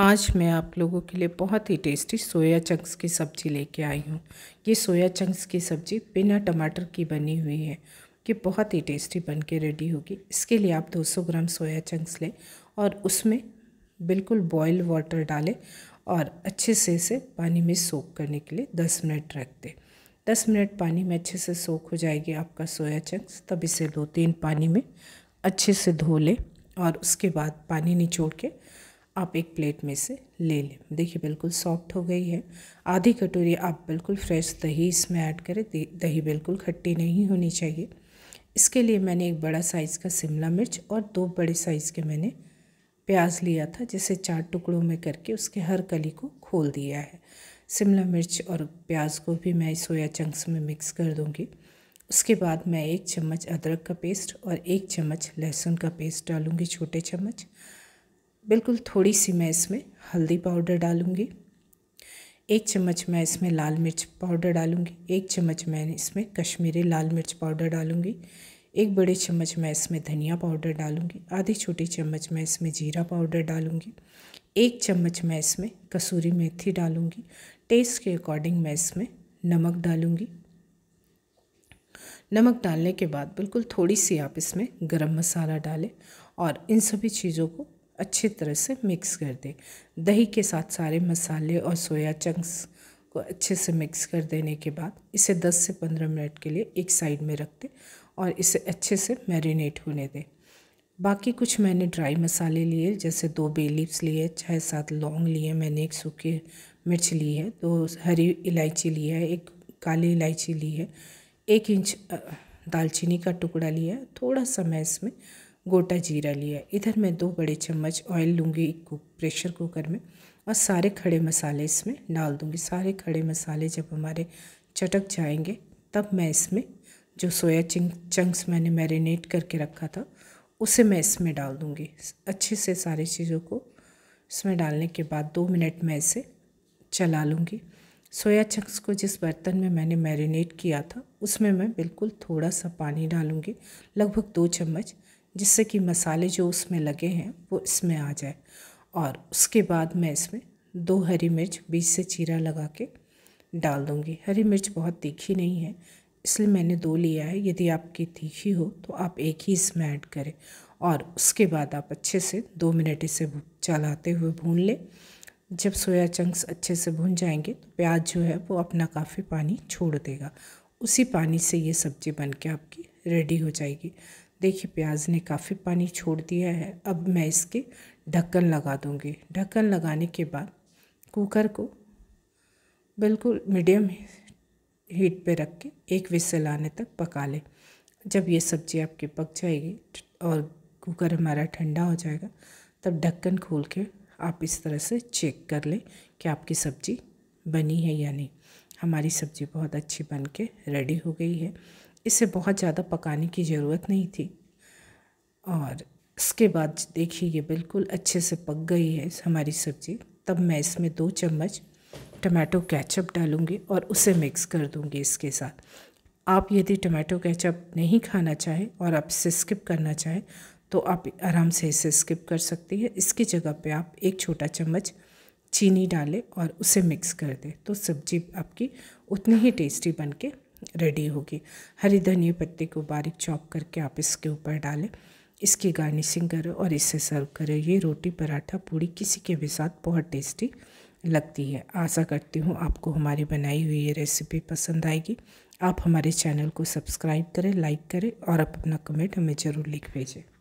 आज मैं आप लोगों के लिए बहुत ही टेस्टी सोया चंक्स की सब्ज़ी लेके आई हूँ ये सोया चंक्स की सब्ज़ी बिना टमाटर की बनी हुई है कि बहुत ही टेस्टी बन के रेडी होगी इसके लिए आप 200 ग्राम सोया चंक्स लें और उसमें बिल्कुल बॉयल वाटर डालें और अच्छे से इसे पानी में सोख करने के लिए दस मिनट रख दें दस मिनट पानी में अच्छे से सोख हो जाएगी आपका सोया चंक्स तब इसे दो तीन पानी में अच्छे से धो लें और उसके बाद पानी निचोड़ के आप एक प्लेट में से ले लें देखिए बिल्कुल सॉफ्ट हो गई है आधी कटोरी आप बिल्कुल फ्रेश दही इसमें ऐड करें दही बिल्कुल खट्टी नहीं होनी चाहिए इसके लिए मैंने एक बड़ा साइज़ का शिमला मिर्च और दो बड़े साइज़ के मैंने प्याज लिया था जिसे चार टुकड़ों में करके उसके हर कली को खोल दिया है शिमला मिर्च और प्याज को भी मैं सोया चंक्स में मिक्स कर दूँगी उसके बाद मैं एक चम्मच अदरक का पेस्ट और एक चम्मच लहसुन का पेस्ट डालूँगी छोटे चम्मच बिल्कुल थोड़ी सी मैं इसमें हल्दी पाउडर डालूँगी एक चम्मच मैं इसमें लाल मिर्च पाउडर डालूँगी एक चम्मच मैं इसमें कश्मीरी लाल मिर्च पाउडर डालूँगी एक बड़े चम्मच मैं इसमें धनिया पाउडर डालूँगी आधी छोटी चम्मच मैं इसमें जीरा पाउडर डालूँगी एक चम्मच मैं इसमें कसूरी मेथी डालूँगी टेस्ट के अकॉर्डिंग मैं इसमें नमक डालूँगी नमक डालने के बाद बिल्कुल थोड़ी सी आप इसमें गरम मसाला डालें और इन सभी चीज़ों को अच्छी तरह से मिक्स कर दें दही के साथ सारे मसाले और सोया चंक्स को अच्छे से मिक्स कर देने के बाद इसे 10 से 15 मिनट के लिए एक साइड में रख दें और इसे अच्छे से मैरिनेट होने दें बाकी कुछ मैंने ड्राई मसाले लिए जैसे दो बे लिए छः सात लौंग लिए मैंने एक सूखी मिर्च ली है दो हरी इलायची ली है एक काली इलायची ली है एक इंच दालचीनी का टुकड़ा लिया है थोड़ा सा मैं इसमें गोटा जीरा लिया इधर मैं दो बड़े चम्मच ऑयल लूँगी कुक प्रेशर कुकर में और सारे खड़े मसाले इसमें डाल दूँगी सारे खड़े मसाले जब हमारे चटक जाएंगे तब मैं इसमें जो सोया चिंग चंक्स मैंने मैरिनेट करके रखा था उसे मैं इसमें डाल दूँगी अच्छे से सारी चीज़ों को इसमें डालने के बाद दो मिनट मैं इसे चला लूँगी सोया चंक्स को जिस बर्तन में मैंने मैरिनेट किया था उसमें मैं बिल्कुल थोड़ा सा पानी डालूँगी लगभग दो चम्मच जिससे कि मसाले जो उसमें लगे हैं वो इसमें आ जाए और उसके बाद मैं इसमें दो हरी मिर्च बीच से चीरा लगा के डाल दूँगी हरी मिर्च बहुत तीखी नहीं है इसलिए मैंने दो लिया है यदि आपकी तीखी हो तो आप एक ही इसमें ऐड करें और उसके बाद आप अच्छे से दो मिनट इसे चलाते हुए भून लें जब सोया चंक्स अच्छे से भून जाएंगे तो प्याज जो है वो अपना काफ़ी पानी छोड़ देगा उसी पानी से ये सब्ज़ी बन के आपकी रेडी हो जाएगी देखिए प्याज ने काफ़ी पानी छोड़ दिया है अब मैं इसके ढक्कन लगा दूँगी ढक्कन लगाने के बाद कुकर को बिल्कुल मीडियम हीट पे रख के एक विसल आने तक पका लें जब ये सब्ज़ी आपकी पक जाएगी और कुकर हमारा ठंडा हो जाएगा तब ढक्कन खोल के आप इस तरह से चेक कर लें कि आपकी सब्ज़ी बनी है या नहीं हमारी सब्ज़ी बहुत अच्छी बन के रेडी हो गई है इसे बहुत ज़्यादा पकाने की ज़रूरत नहीं थी और इसके बाद देखिए ये बिल्कुल अच्छे से पक गई है हमारी सब्ज़ी तब मैं इसमें दो चम्मच टमाटो कैचअप डालूँगी और उसे मिक्स कर दूँगी इसके साथ आप यदि टमाटो कैचअप नहीं खाना चाहें और आप इसे स्किप करना चाहें तो आप आराम से इसे स्किप कर सकती है इसकी जगह पे आप एक छोटा चम्मच चीनी डालें और उसे मिक्स कर दें तो सब्ज़ी आपकी उतनी ही टेस्टी बन के रेडी होगी हरी धनिया पत्ते को बारीक चॉप करके आप इसके ऊपर डालें इसकी गार्निशिंग करें और इसे सर्व करें ये रोटी पराठा पूड़ी किसी के भी साथ बहुत टेस्टी लगती है आशा करती हूँ आपको हमारी बनाई हुई ये रेसिपी पसंद आएगी आप हमारे चैनल को सब्सक्राइब करें लाइक करें और आप अपना कमेंट हमें ज़रूर लिख भेजें